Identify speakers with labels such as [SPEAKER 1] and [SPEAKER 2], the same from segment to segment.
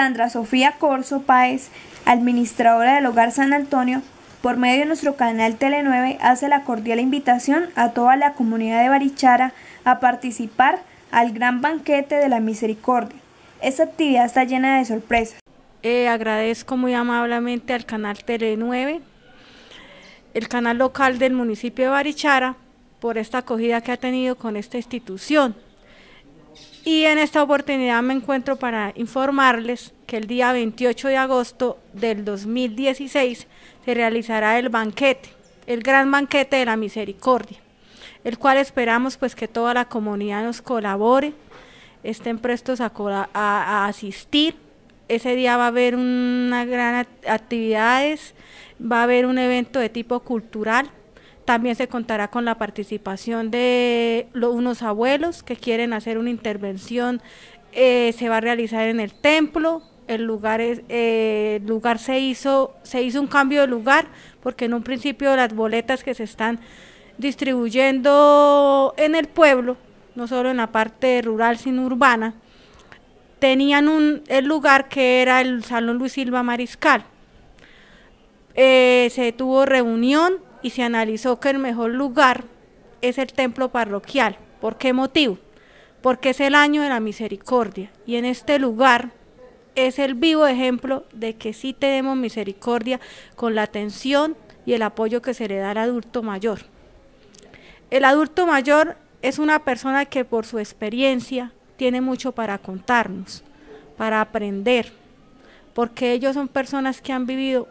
[SPEAKER 1] Sandra Sofía Corso Páez, administradora del Hogar San Antonio, por medio de nuestro canal Tele9 hace la cordial invitación a toda la comunidad de Barichara a participar al gran banquete de la misericordia. Esta actividad está llena de sorpresas. Eh, agradezco muy amablemente al canal Tele9, el canal local del municipio de Barichara, por esta acogida que ha tenido con esta institución. Y en esta oportunidad me encuentro para informarles que el día 28 de agosto del 2016 se realizará el banquete, el gran banquete de la misericordia, el cual esperamos pues que toda la comunidad nos colabore, estén prestos a, asistir. Ese día va a haber una gran actividades, va a haber un evento de tipo cultural, también se contará con la participación de unos abuelos que quieren hacer una intervención. Eh, se va a realizar en el templo. El lugar, eh, lugar se, hizo, se hizo un cambio de lugar porque en un principio las boletas que se están distribuyendo en el pueblo, no solo en la parte rural sino urbana, tenían un, el lugar que era el Salón Luis Silva Mariscal. Eh, se tuvo reunión y se analizó que el mejor lugar es el templo parroquial. ¿Por qué motivo? Porque es el año de la misericordia y en este lugar es el vivo ejemplo de que sí tenemos misericordia con la atención y el apoyo que se le da al adulto mayor. El adulto mayor es una persona que por su experiencia tiene mucho para contarnos, para aprender, porque ellos son personas que han vivido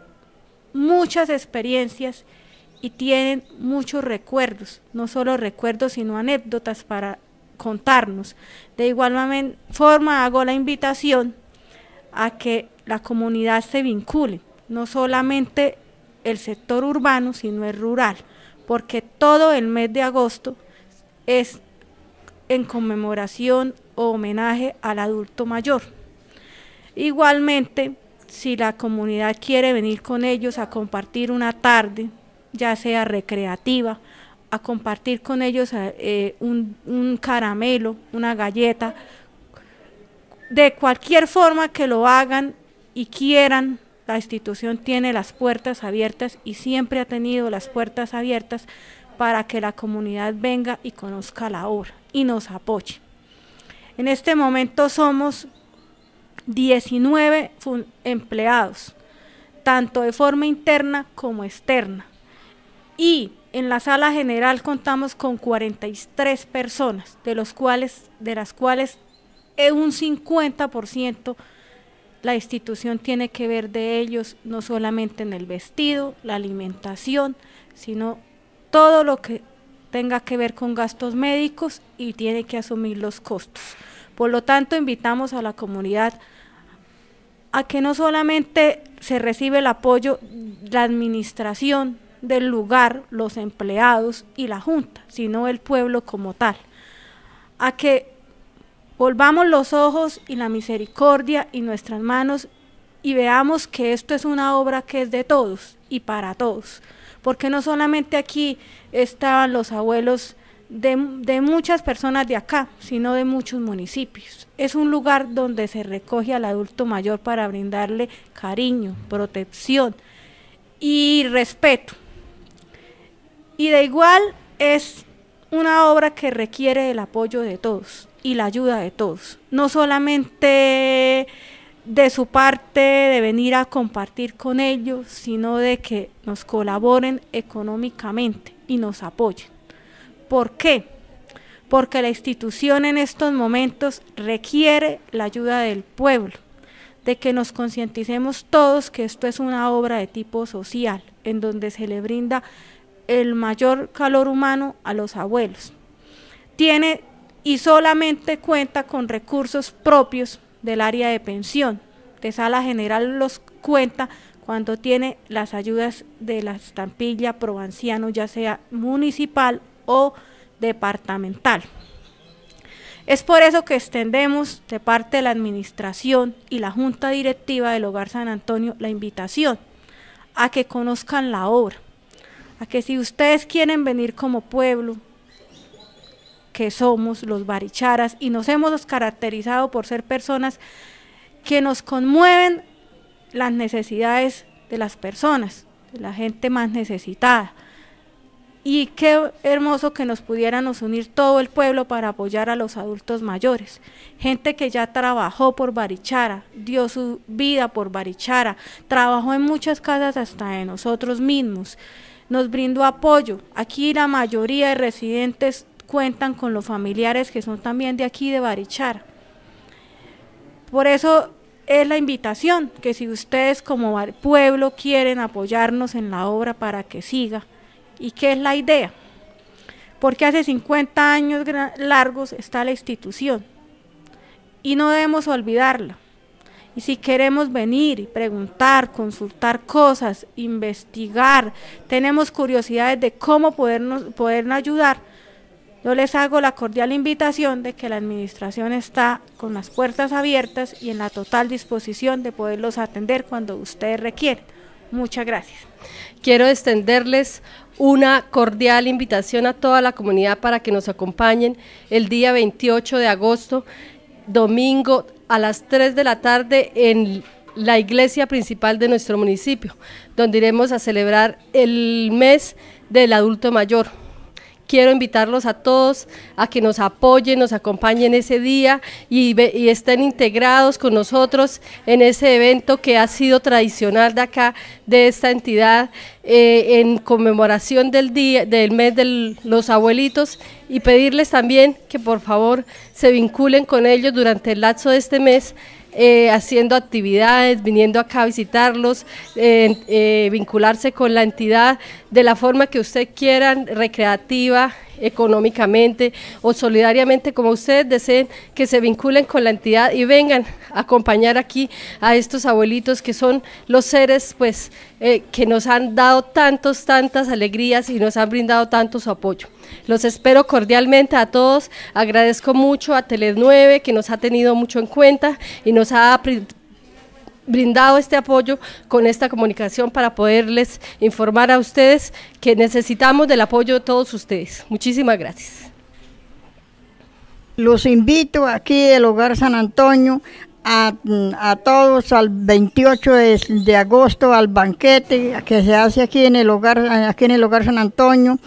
[SPEAKER 1] muchas experiencias y tienen muchos recuerdos, no solo recuerdos, sino anécdotas para contarnos. De igual forma hago la invitación a que la comunidad se vincule, no solamente el sector urbano, sino el rural, porque todo el mes de agosto es en conmemoración o homenaje al adulto mayor. Igualmente, si la comunidad quiere venir con ellos a compartir una tarde, ya sea recreativa, a compartir con ellos eh, un, un caramelo, una galleta, de cualquier forma que lo hagan y quieran, la institución tiene las puertas abiertas y siempre ha tenido las puertas abiertas para que la comunidad venga y conozca la obra y nos apoye. En este momento somos 19 empleados, tanto de forma interna como externa y en la sala general contamos con 43 personas, de, los cuales, de las cuales un 50% la institución tiene que ver de ellos, no solamente en el vestido, la alimentación, sino todo lo que tenga que ver con gastos médicos y tiene que asumir los costos. Por lo tanto, invitamos a la comunidad a que no solamente se recibe el apoyo, la administración, del lugar los empleados y la Junta, sino el pueblo como tal. A que volvamos los ojos y la misericordia y nuestras manos y veamos que esto es una obra que es de todos y para todos. Porque no solamente aquí estaban los abuelos de, de, muchas personas de acá, sino de muchos municipios. Es un lugar donde se recoge al adulto mayor para brindarle cariño, protección y respeto. Y de igual es una obra que requiere el apoyo de todos y la ayuda de todos, no solamente de su parte de venir a compartir con ellos, sino de que nos colaboren económicamente y nos apoyen. ¿Por qué? Porque la institución en estos momentos requiere la ayuda del pueblo, de que nos concienticemos todos que esto es una obra de tipo social, en donde se le brinda el mayor calor humano a los abuelos. Tiene y solamente cuenta con recursos propios del área de pensión. De sala general los cuenta cuando tiene las ayudas de la estampilla provenciano, ya sea municipal o departamental. Es por eso que extendemos de parte de la Administración y la Junta Directiva del Hogar San Antonio la invitación a que conozcan la obra, a que si ustedes quieren venir como pueblo, que somos los baricharas y nos hemos caracterizado por ser personas que nos conmueven las necesidades de las personas, de la gente más necesitada. Y qué hermoso que nos pudiéramos unir todo el pueblo para apoyar a los adultos mayores. Gente que ya trabajó por Barichara, dio su vida por Barichara, trabajó en muchas casas hasta de nosotros mismos nos brindó apoyo. Aquí la mayoría de residentes cuentan con los familiares que son también de aquí de Barichara. Por eso es la invitación, que si ustedes como pueblo quieren apoyarnos en la obra para que siga, ¿y qué es la idea? Porque hace 50 años largos está la institución y no debemos olvidarla. Y si queremos venir y preguntar, consultar cosas, investigar, tenemos curiosidades de cómo podernos, ayudar, yo les hago la cordial invitación de que la administración está con las puertas abiertas y en la total disposición de poderlos atender cuando ustedes requieran. Muchas gracias. Quiero extenderles una
[SPEAKER 2] cordial invitación a toda la comunidad para que nos acompañen el día 28 de agosto, domingo a las 3 de la tarde en la iglesia principal de nuestro municipio, donde iremos a celebrar el mes del adulto mayor. Quiero invitarlos a todos a que nos apoyen, nos acompañen ese día y, estén integrados con nosotros en ese evento que ha sido tradicional de acá, de esta entidad, eh, en conmemoración del, día, del mes de los abuelitos y pedirles también que por favor se vinculen con ellos durante el lapso de este mes eh, haciendo actividades, viniendo acá a visitarlos, eh, eh, vincularse con la entidad de la forma que usted quiera, recreativa económicamente o solidariamente, como ustedes deseen, que se vinculen con la entidad y vengan a acompañar aquí a estos abuelitos que son los seres pues eh, que nos han dado tantos, tantas alegrías y nos han brindado tanto su apoyo. Los espero cordialmente a todos, agradezco mucho a Tele 9 que nos ha tenido mucho en cuenta y nos ha brindado este apoyo con esta comunicación para poderles informar a ustedes que necesitamos del apoyo de todos ustedes. Muchísimas gracias.
[SPEAKER 1] Los invito aquí el Hogar San Antonio a, mm, a, todos al 28 de, de, agosto al banquete que se hace aquí en el hogar aquí en el hogar San Antonio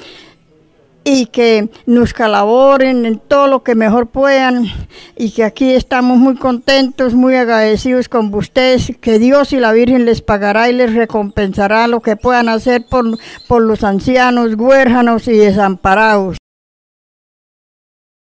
[SPEAKER 1] y que nos colaboren en todo lo que mejor puedan y que aquí estamos muy contentos, muy agradecidos con ustedes, que Dios y la Virgen les pagará y les recompensará lo que puedan hacer por, por los ancianos,
[SPEAKER 2] huérfanos y desamparados.